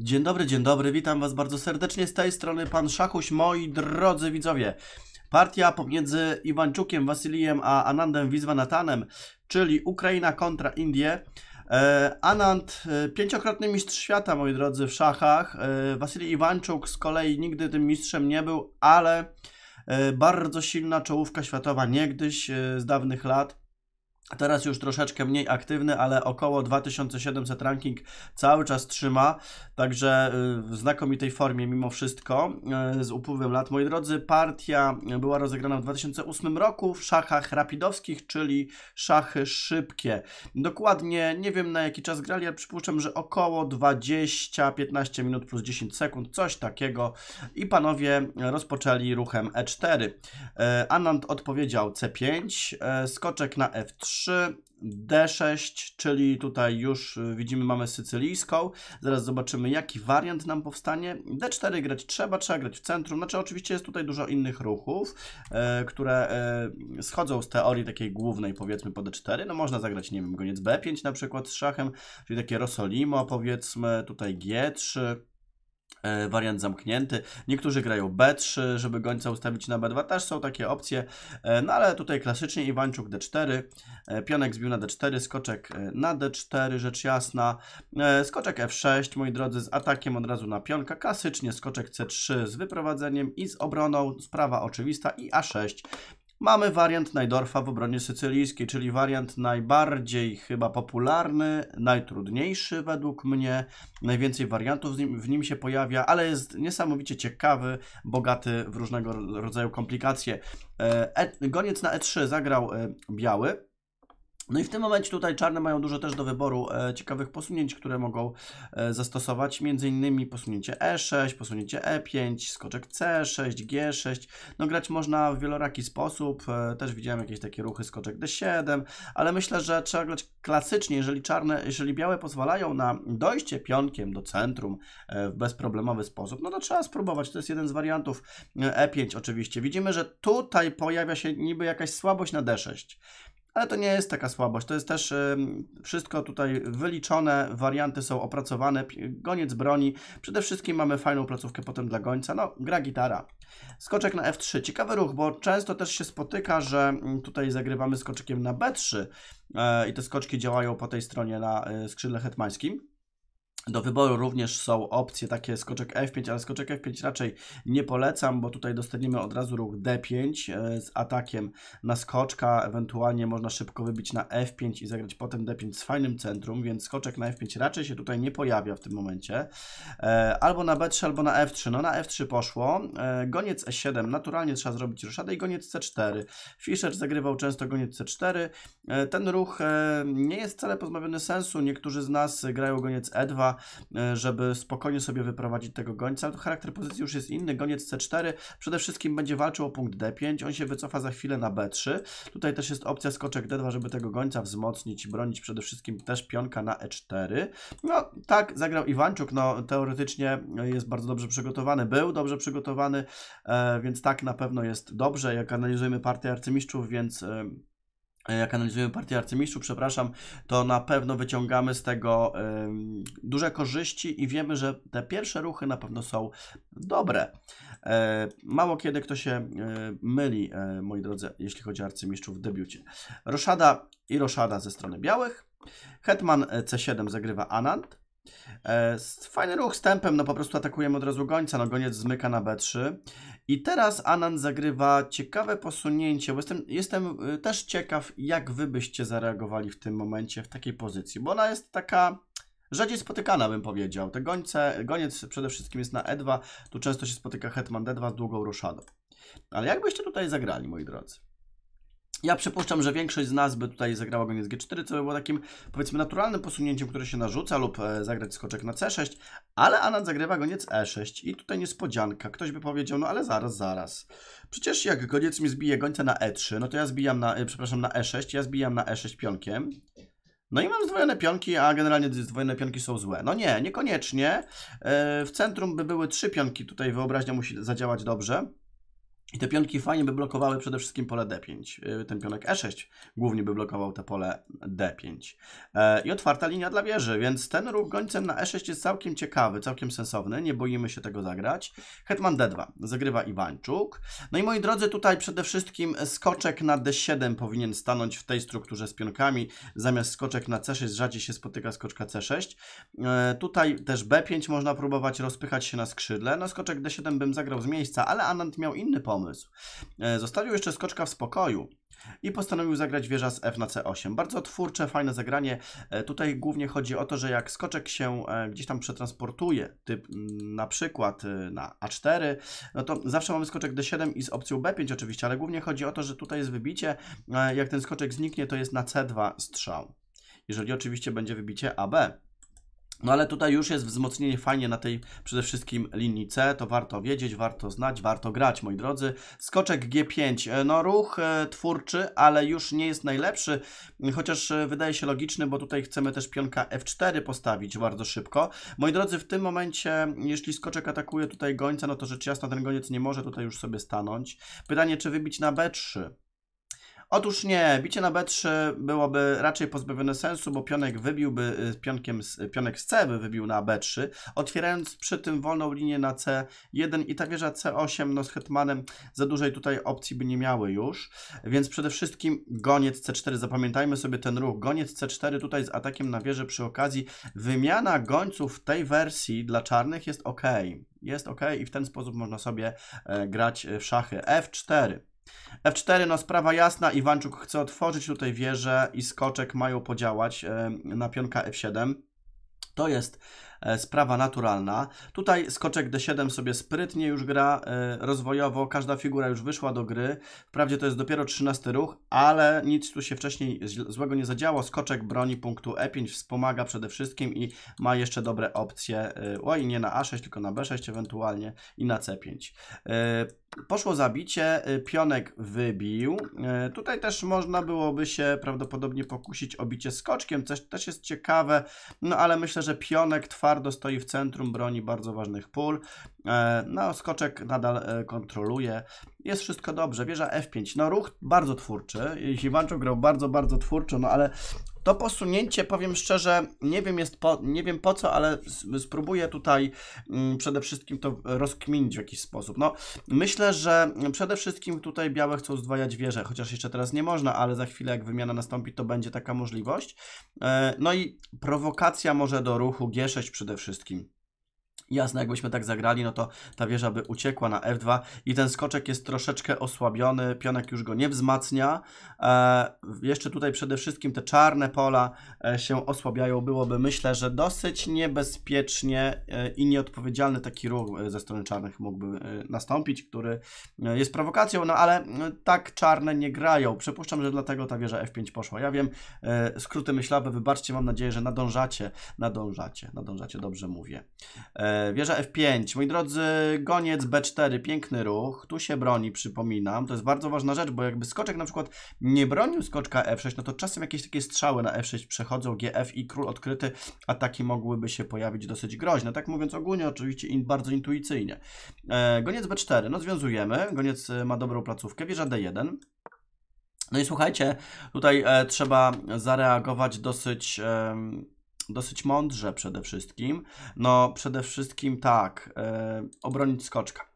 Dzień dobry, dzień dobry, witam Was bardzo serdecznie z tej strony, pan Szachuś, moi drodzy widzowie. Partia pomiędzy Iwanczukiem, Wasilijem a Anandem Wizwanatanem, czyli Ukraina kontra Indie. E, Anand, e, pięciokrotny mistrz świata, moi drodzy, w szachach. E, Wasilij Iwanczuk z kolei nigdy tym mistrzem nie był, ale bardzo silna czołówka światowa niegdyś z dawnych lat. Teraz już troszeczkę mniej aktywny, ale około 2700 ranking cały czas trzyma, także y, w znakomitej formie mimo wszystko, y, z upływem lat. Moi drodzy, partia była rozegrana w 2008 roku w szachach rapidowskich, czyli szachy szybkie. Dokładnie nie wiem na jaki czas grali, ale przypuszczam, że około 20-15 minut plus 10 sekund, coś takiego. I panowie rozpoczęli ruchem E4. E, Anand odpowiedział C5, e, skoczek na F3, D3, D6, czyli tutaj już y, widzimy mamy sycylijską. Zaraz zobaczymy jaki wariant nam powstanie. D4 grać trzeba, trzeba grać w centrum. Znaczy oczywiście jest tutaj dużo innych ruchów, e, które e, schodzą z teorii takiej głównej powiedzmy po D4. No można zagrać, nie wiem, goniec B5 na przykład z szachem, czyli takie Rosolimo powiedzmy, tutaj G3. E, wariant zamknięty. Niektórzy grają B3, żeby gońca ustawić na B2, też są takie opcje, e, no ale tutaj klasycznie Iwańczuk D4, e, pionek zbił na D4, skoczek na D4, rzecz jasna, skoczek F6, moi drodzy, z atakiem od razu na pionka, klasycznie skoczek C3 z wyprowadzeniem i z obroną, sprawa oczywista i A6 Mamy wariant Najdorfa w obronie sycylijskiej, czyli wariant najbardziej chyba popularny, najtrudniejszy według mnie. Najwięcej wariantów w nim się pojawia, ale jest niesamowicie ciekawy, bogaty w różnego rodzaju komplikacje. E, e goniec na E3 zagrał e, biały. No i w tym momencie tutaj czarne mają dużo też do wyboru e, ciekawych posunięć, które mogą e, zastosować, między innymi posunięcie E6, posunięcie E5, skoczek C6, G6. No grać można w wieloraki sposób, e, też widziałem jakieś takie ruchy skoczek D7, ale myślę, że trzeba grać klasycznie, jeżeli czarne, jeżeli białe pozwalają na dojście pionkiem do centrum w bezproblemowy sposób, no to trzeba spróbować, to jest jeden z wariantów E5 oczywiście. Widzimy, że tutaj pojawia się niby jakaś słabość na D6. Ale to nie jest taka słabość. To jest też wszystko tutaj wyliczone, warianty są opracowane, goniec broni. Przede wszystkim mamy fajną placówkę potem dla gońca. No, gra gitara. Skoczek na F3. Ciekawy ruch, bo często też się spotyka, że mm, tutaj zagrywamy skoczykiem na B3 e, i te skoczki działają po tej stronie na e, skrzydle hetmańskim. Do wyboru również są opcje takie skoczek F5, ale skoczek F5 raczej nie polecam, bo tutaj dostaniemy od razu ruch D5 e, z atakiem na skoczka, ewentualnie można szybko wybić na F5 i zagrać potem D5 z fajnym centrum, więc skoczek na F5 raczej się tutaj nie pojawia w tym momencie. E, albo na B3, albo na F3. No na F3 poszło. E, goniec E7, naturalnie trzeba zrobić ruszadę i goniec C4. Fischer zagrywał często goniec C4. Ten ruch nie jest wcale pozbawiony sensu, niektórzy z nas grają goniec E2, E, żeby spokojnie sobie wyprowadzić tego gońca. Charakter pozycji już jest inny, goniec C4 przede wszystkim będzie walczył o punkt D5, on się wycofa za chwilę na B3. Tutaj też jest opcja skoczek D2, żeby tego gońca wzmocnić i bronić przede wszystkim też pionka na E4. No tak, zagrał Iwanczuk, no teoretycznie jest bardzo dobrze przygotowany, był dobrze przygotowany, e, więc tak na pewno jest dobrze, jak analizujemy partię arcymistrzów, więc e, E, jak analizujemy partię arcymistrzów, przepraszam, to na pewno wyciągamy z tego y, duże korzyści i wiemy, że te pierwsze ruchy na pewno są dobre. E, mało kiedy kto się e, myli, moi drodzy, jeśli chodzi o arcymistrzów w debiucie. Roszada i Roszada ze strony białych. Hetman C7 zagrywa Anand. E, fajny ruch z tempem, no po prostu atakujemy od razu gońca, no goniec zmyka na B3. I teraz Anand zagrywa ciekawe posunięcie, bo jestem, jestem e, też ciekaw, jak wy byście zareagowali w tym momencie, w takiej pozycji, bo ona jest taka rzadziej spotykana, bym powiedział. Te gońce, goniec przede wszystkim jest na E2, tu często się spotyka hetman D2 z długą ruszadą. Ale jak byście tutaj zagrali, moi drodzy? Ja przypuszczam, że większość z nas by tutaj zagrała goniec G4, co by było takim, powiedzmy, naturalnym posunięciem, które się narzuca, lub e, zagrać skoczek na C6, ale Anand zagrywa goniec E6 i tutaj niespodzianka. Ktoś by powiedział, no ale zaraz, zaraz. Przecież jak goniec mi zbije gońca na E3, no to ja zbijam na, e, przepraszam, na E6, ja zbijam na E6 pionkiem. No i mam zdwojone pionki, a generalnie zdwojone pionki są złe. No nie, niekoniecznie. E, w centrum by były trzy pionki, tutaj wyobraźnia musi zadziałać dobrze. I te pionki fajnie by blokowały przede wszystkim pole D5. Y, ten pionek E6 głównie by blokował te pole D5. E, I otwarta linia dla wieży, więc ten ruch gońcem na E6 jest całkiem ciekawy, całkiem sensowny. Nie boimy się tego zagrać. Hetman D2 zagrywa Iwańczuk. No i moi drodzy, tutaj przede wszystkim skoczek na D7 powinien stanąć w tej strukturze z pionkami. Zamiast skoczek na C6 rzadziej się spotyka skoczka C6. E, tutaj też B5 można próbować rozpychać się na skrzydle. No skoczek D7 bym zagrał z miejsca, ale Anand miał inny pomysł pomysł. E, zostawił jeszcze skoczka w spokoju i postanowił zagrać wieża z F na C8. Bardzo twórcze, fajne zagranie. E, tutaj głównie chodzi o to, że jak skoczek się e, gdzieś tam przetransportuje, typ na przykład na A4, no to zawsze mamy skoczek D7 i z opcją B5 oczywiście, ale głównie chodzi o to, że tutaj jest wybicie. Jak ten skoczek zniknie, to jest na C2 strzał. Jeżeli oczywiście będzie wybicie AB. No ale tutaj już jest wzmocnienie fajnie na tej przede wszystkim linii C, to warto wiedzieć, warto znać, warto grać, moi drodzy. Skoczek G5, e, no ruch e, twórczy, ale już nie jest najlepszy, chociaż e, wydaje się logiczny, bo tutaj chcemy też pionka F4 postawić bardzo szybko. Moi drodzy, w tym momencie, jeśli skoczek atakuje tutaj gońca, no to rzecz jasna ten goniec nie może tutaj już sobie stanąć. Pytanie, czy wybić na B3? Otóż nie, bicie na B3 byłoby raczej pozbawione sensu, bo pionek wybiłby y, pionkiem, y, pionek z C by wybił na B3, otwierając przy tym wolną linię na C1 i ta wieża C8 no z hetmanem za dużej tutaj opcji by nie miały już, więc przede wszystkim goniec C4, zapamiętajmy sobie ten ruch, goniec C4 tutaj z atakiem na wieżę przy okazji, wymiana gońców w tej wersji dla czarnych jest ok, jest ok i w ten sposób można sobie e, grać e, w szachy F4. F4, no sprawa jasna, Iwanczuk chce otworzyć tutaj wieżę i skoczek mają podziałać na pionka F7. To jest E, sprawa naturalna. Tutaj skoczek D7 sobie sprytnie już gra e, rozwojowo, każda figura już wyszła do gry. Wprawdzie to jest dopiero 13 ruch, ale nic tu się wcześniej złego nie zadziało. Skoczek broni punktu E5, wspomaga przede wszystkim i ma jeszcze dobre opcje. Oj, e, nie na A6, tylko na B6 ewentualnie i na C5. Poszło zabicie, pionek wybił. Tutaj też można byłoby się prawdopodobnie pokusić o bicie skoczkiem, też, też jest ciekawe, no ale myślę, że pionek twardy twardo stoi w centrum, broni bardzo ważnych pól. E, no, skoczek nadal e, kontroluje. Jest wszystko dobrze. Wieża F5. No, ruch bardzo twórczy. Siwanczuk grał bardzo, bardzo twórczo, no ale to posunięcie, powiem szczerze, nie wiem, jest po, nie wiem po co, ale spróbuję tutaj mm, przede wszystkim to rozkminić w jakiś sposób. No, myślę, że przede wszystkim tutaj białe chcą zdwajać wieżę, chociaż jeszcze teraz nie można, ale za chwilę jak wymiana nastąpi, to będzie taka możliwość. E, no i prowokacja może do ruchu G6 przede wszystkim. Jasne, jakbyśmy tak zagrali, no to ta wieża by uciekła na f2 i ten skoczek jest troszeczkę osłabiony, pionek już go nie wzmacnia. E, jeszcze tutaj przede wszystkim te czarne pola e, się osłabiają. Byłoby, myślę, że dosyć niebezpiecznie e, i nieodpowiedzialny taki ruch e, ze strony czarnych mógłby e, nastąpić, który e, jest prowokacją, no ale tak czarne nie grają. Przypuszczam, że dlatego ta wieża f5 poszła. Ja wiem, skróty myślowe, wybaczcie, mam nadzieję, że nadążacie, nadążacie, nadążacie, dobrze mówię. E, Wieża F5. Moi drodzy, goniec B4, piękny ruch. Tu się broni, przypominam. To jest bardzo ważna rzecz, bo jakby skoczek na przykład nie bronił skoczka F6, no to czasem jakieś takie strzały na F6 przechodzą, GF i król odkryty, ataki mogłyby się pojawić dosyć groźne. Tak mówiąc ogólnie, oczywiście in, bardzo intuicyjnie. E, goniec B4, no związujemy. Goniec e, ma dobrą placówkę. Wieża D1. No i słuchajcie, tutaj e, trzeba zareagować dosyć... E, Dosyć mądrze przede wszystkim. No, przede wszystkim tak, e, obronić skoczka.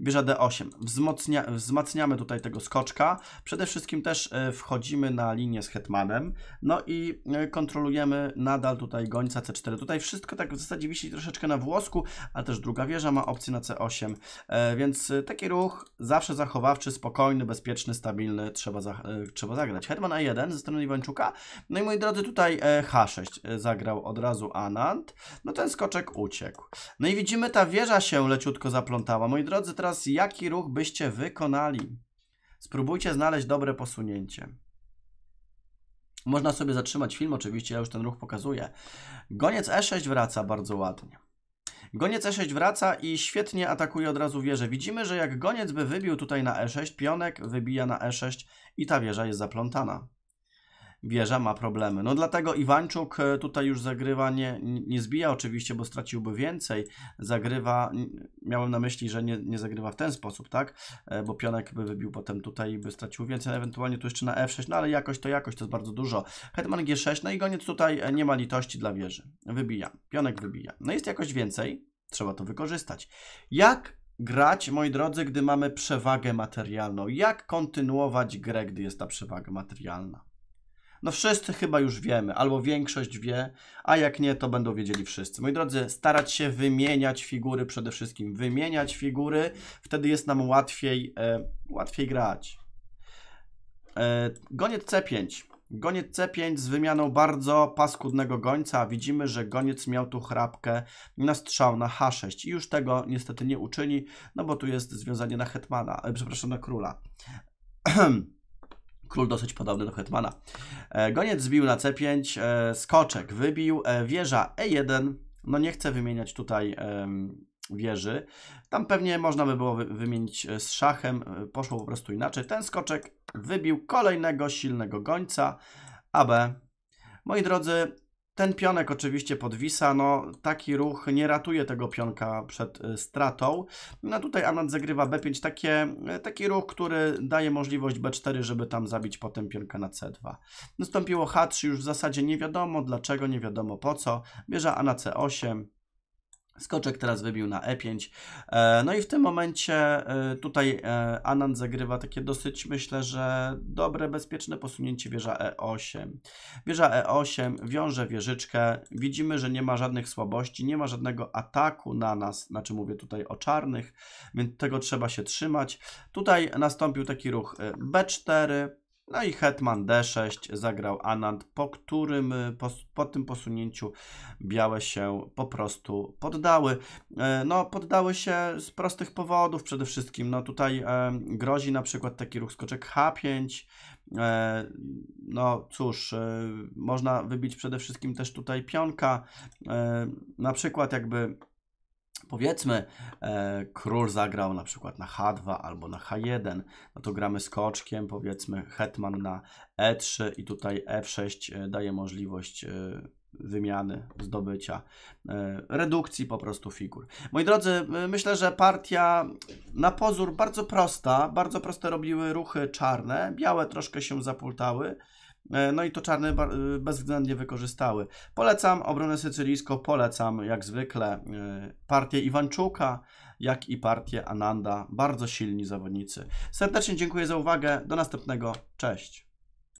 Bierze D8. Wzmocnia, wzmacniamy tutaj tego skoczka. Przede wszystkim też e, wchodzimy na linię z hetmanem. No i e, kontrolujemy nadal tutaj gońca C4. Tutaj wszystko tak w zasadzie wisi troszeczkę na włosku, ale też druga wieża ma opcję na C8. E, więc taki ruch zawsze zachowawczy, spokojny, bezpieczny, stabilny trzeba, za, trzeba zagrać. Hetman A1 ze strony Iwańczuka. No i moi drodzy, tutaj H6 zagrał od razu Anand. No ten skoczek uciekł. No i widzimy, ta wieża się leciutko zaplątała. Moi drodzy, drodzy, teraz jaki ruch byście wykonali? Spróbujcie znaleźć dobre posunięcie. Można sobie zatrzymać film, oczywiście, ja już ten ruch pokazuję. Goniec E6 wraca bardzo ładnie. Goniec E6 wraca i świetnie atakuje od razu wieżę. Widzimy, że jak goniec by wybił tutaj na E6, pionek wybija na E6 i ta wieża jest zaplątana. Wieża ma problemy. No dlatego Iwańczuk e, tutaj już zagrywa, nie, nie zbija oczywiście, bo straciłby więcej. Zagrywa, miałem na myśli, że nie, nie zagrywa w ten sposób, tak? E, bo pionek by wybił potem tutaj i by stracił więcej, ewentualnie tu jeszcze na F6, no ale jakoś to jakoś, to jest bardzo dużo. Hetman G6, no i goniec tutaj e, nie ma litości dla wieży. Wybija, pionek wybija. No jest jakoś więcej, trzeba to wykorzystać. Jak grać, moi drodzy, gdy mamy przewagę materialną? Jak kontynuować grę, gdy jest ta przewaga materialna? No wszyscy chyba już wiemy, albo większość wie, a jak nie, to będą wiedzieli wszyscy. Moi drodzy, starać się wymieniać figury przede wszystkim. Wymieniać figury, wtedy jest nam łatwiej, e, łatwiej grać. E, goniec C5. Goniec C5 z wymianą bardzo paskudnego gońca. Widzimy, że goniec miał tu chrapkę na strzał na H6 i już tego niestety nie uczyni, no bo tu jest związanie na hetmana, e, przepraszam, na króla. Król dosyć podobny do Hetmana. E, goniec zbił na C5, e, skoczek wybił, e, wieża E1. No nie chcę wymieniać tutaj wieży. Tam pewnie można by było wymienić z szachem, poszło po prostu inaczej. Ten skoczek wybił kolejnego silnego gońca, AB. Moi drodzy, ten pionek oczywiście podwisa, no taki ruch nie ratuje tego pionka przed y, stratą. No tutaj Anand zagrywa B5, takie, y, taki ruch, który daje możliwość B4, żeby tam zabić potem pionka na C2. Nastąpiło H3, już w zasadzie nie wiadomo dlaczego, nie wiadomo po co. Bierze A na C8, Skoczek teraz wybił na E5. E, no i w tym momencie e, tutaj e, Anand zagrywa takie dosyć, myślę, że dobre, bezpieczne posunięcie wieża E8. Wieża E8 wiąże wieżyczkę. Widzimy, że nie ma żadnych słabości, nie ma żadnego ataku na nas, znaczy mówię tutaj o czarnych, więc tego trzeba się trzymać. Tutaj nastąpił taki ruch B4, no i hetman d6 zagrał Anand, po którym e, po, po, tym posunięciu białe się po prostu poddały. E, no poddały się z prostych powodów przede wszystkim. No tutaj e, grozi na przykład taki ruch skoczek h5. No cóż, można wybić przede wszystkim też tutaj pionka. Na przykład jakby Powiedzmy, e, król zagrał na przykład na H2 albo na H1, no to gramy skoczkiem, powiedzmy hetman na E3 i tutaj F6 e e, daje możliwość e, wymiany, zdobycia, e, redukcji po prostu figur. Moi drodzy, myślę, że partia na pozór bardzo prosta, bardzo proste robiły ruchy czarne, białe troszkę się zapultały, E, no i to czarne y, bezwzględnie wykorzystały. Polecam obronę sycylijską, polecam jak zwykle e, partię Iwanczuka, jak i partię Ananda. Bardzo silni zawodnicy. Serdecznie dziękuję za uwagę. Do następnego. Cześć.